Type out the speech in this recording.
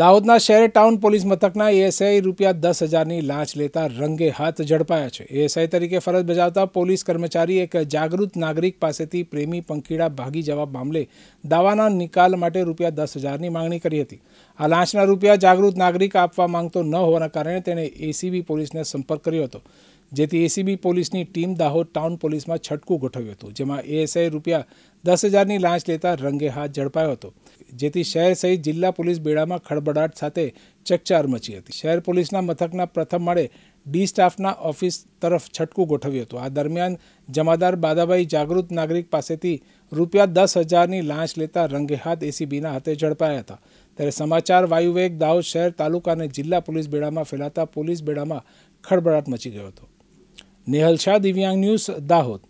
દાહોદના શહેર town police મથકના એએસઆઈ રૂપિયા દસ હજારની લાંચ લેતા રંગે હાથ ઝડપાયા છે એએસઆઈ તરીકે ફરજ બજાવતા પોલીસ કર્મચારી એક જાગૃત નાગરિક પાસેથી પ્રેમી પંખીડા ભાગી જવા મામલે દાવાના નિકાલ માટે રૂપિયા દસ હજારની માંગણી કરી હતી આ લાંચના રૂપિયા જાગૃત નાગરિક આપવા માંગતો ન હોવાના કારણે તેણે એસીબી પોલીસને સંપર્ક કર્યો હતો જેથી એસીબી પોલીસની ટીમ દાહોદ ટાઉન પોલીસમાં છટકું ગોઠવ્યું હતું જેમાં એએસઆઈ રૂપિયા દસ હજારની લાંચ લેતા રંગે હાથ ઝડપાયો હતો જેથી શહેર સહિત જિલ્લા પોલીસ બેડામાં ખળબડાટ સાથે ચકચાર મચી હતી શહેર પોલીસના મથકના પ્રથમ માળે ડી સ્ટાફના ઓફિસ તરફ છટકું ગોઠવ્યું હતું આ દરમિયાન જમાદાર બાદાભાઈ જાગૃત નાગરિક પાસેથી રૂપિયા દસ હજારની લાંચ લેતા રંગેહાથ એસીબીના હાથે ઝડપાયા હતા ત્યારે સમાચાર વાયુવેગ દાહોદ શહેર તાલુકા અને જિલ્લા પોલીસ બેડામાં ફેલાતા પોલીસ બેડામાં ખળબળાટ મચી ગયો હતો નેહલ શાહ દિવ્યાંગ ન્યૂઝ દાહોદ